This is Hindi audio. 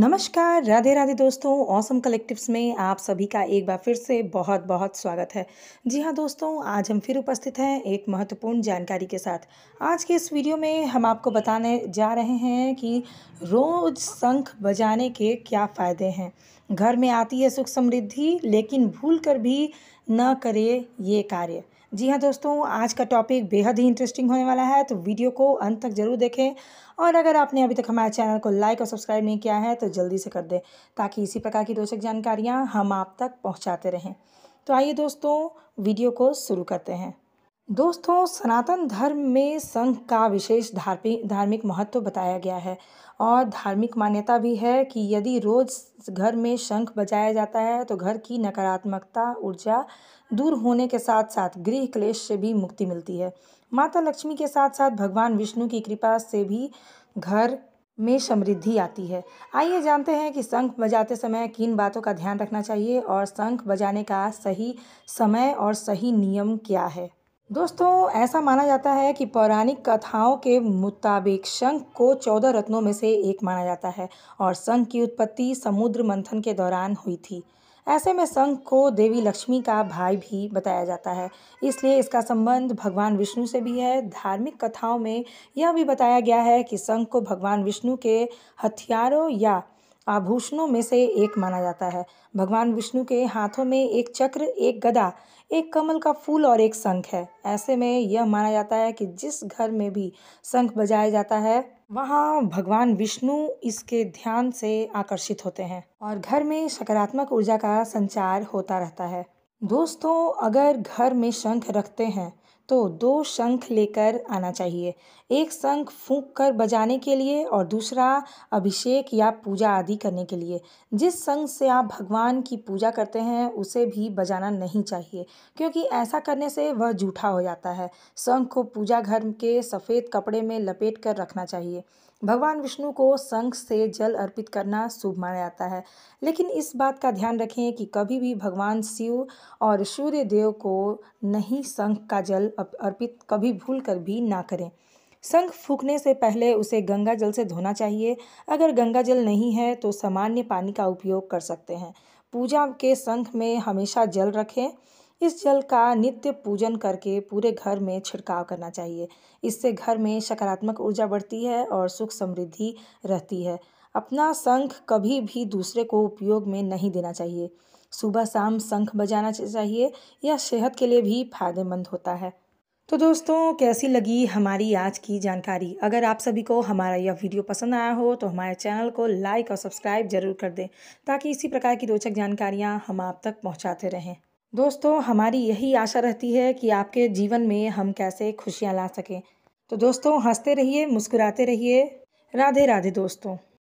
नमस्कार राधे राधे दोस्तों ऑसम कलेक्टिव्स में आप सभी का एक बार फिर से बहुत बहुत स्वागत है जी हाँ दोस्तों आज हम फिर उपस्थित हैं एक महत्वपूर्ण जानकारी के साथ आज के इस वीडियो में हम आपको बताने जा रहे हैं कि रोज़ शंख बजाने के क्या फ़ायदे हैं घर में आती है सुख समृद्धि लेकिन भूल कर भी न करे ये कार्य जी हाँ दोस्तों आज का टॉपिक बेहद ही इंटरेस्टिंग होने वाला है तो वीडियो को अंत तक जरूर देखें और अगर आपने अभी तक हमारे चैनल को लाइक और सब्सक्राइब नहीं किया है तो जल्दी से कर दें ताकि इसी प्रकार की रोचक जानकारियाँ हम आप तक पहुँचाते रहें तो आइए दोस्तों वीडियो को शुरू करते हैं दोस्तों सनातन धर्म में संघ का विशेष धार्मिक धार्मिक महत्व बताया गया है और धार्मिक मान्यता भी है कि यदि रोज़ घर में शंख बजाया जाता है तो घर की नकारात्मकता ऊर्जा दूर होने के साथ साथ गृह क्लेश से भी मुक्ति मिलती है माता लक्ष्मी के साथ साथ भगवान विष्णु की कृपा से भी घर में समृद्धि आती है आइए जानते हैं कि शंख बजाते समय किन बातों का ध्यान रखना चाहिए और शंख बजाने का सही समय और सही नियम क्या है दोस्तों ऐसा माना जाता है कि पौराणिक कथाओं के मुताबिक शंख को चौदह रत्नों में से एक माना जाता है और शंख की उत्पत्ति समुद्र मंथन के दौरान हुई थी ऐसे में शंख को देवी लक्ष्मी का भाई भी बताया जाता है इसलिए इसका संबंध भगवान विष्णु से भी है धार्मिक कथाओं में यह भी बताया गया है कि शंख को भगवान विष्णु के हथियारों या आभूषणों में से एक माना जाता है भगवान विष्णु के हाथों में एक चक्र एक गदा एक कमल का फूल और एक शंख है ऐसे में यह माना जाता है कि जिस घर में भी शंख बजाया जाता है वहाँ भगवान विष्णु इसके ध्यान से आकर्षित होते हैं और घर में सकारात्मक ऊर्जा का संचार होता रहता है दोस्तों अगर घर में शंख रखते हैं तो दो शंख लेकर आना चाहिए एक शंख फूंक कर बजाने के लिए और दूसरा अभिषेक या पूजा आदि करने के लिए जिस शंख से आप भगवान की पूजा करते हैं उसे भी बजाना नहीं चाहिए क्योंकि ऐसा करने से वह जूठा हो जाता है शंख को पूजा घर के सफ़ेद कपड़े में लपेट कर रखना चाहिए भगवान विष्णु को शंख से जल अर्पित करना शुभ माना जाता है लेकिन इस बात का ध्यान रखें कि कभी भी भगवान शिव और सूर्य देव को नहीं शंख का जल अर्पित कभी भूल कर भी ना करें शंख फूकने से पहले उसे गंगा जल से धोना चाहिए अगर गंगा जल नहीं है तो सामान्य पानी का उपयोग कर सकते हैं पूजा के शंख में हमेशा जल रखें इस जल का नित्य पूजन करके पूरे घर में छिड़काव करना चाहिए इससे घर में सकारात्मक ऊर्जा बढ़ती है और सुख समृद्धि रहती है अपना शंख कभी भी दूसरे को उपयोग में नहीं देना चाहिए सुबह शाम शंख बजाना चाहिए यह सेहत के लिए भी फायदेमंद होता है तो दोस्तों कैसी लगी हमारी आज की जानकारी अगर आप सभी को हमारा यह वीडियो पसंद आया हो तो हमारे चैनल को लाइक और सब्सक्राइब जरूर कर दें ताकि इसी प्रकार की रोचक जानकारियाँ हम आप तक पहुँचाते रहें दोस्तों हमारी यही आशा रहती है कि आपके जीवन में हम कैसे खुशियाँ ला सकें तो दोस्तों हंसते रहिए मुस्कुराते रहिए राधे राधे दोस्तों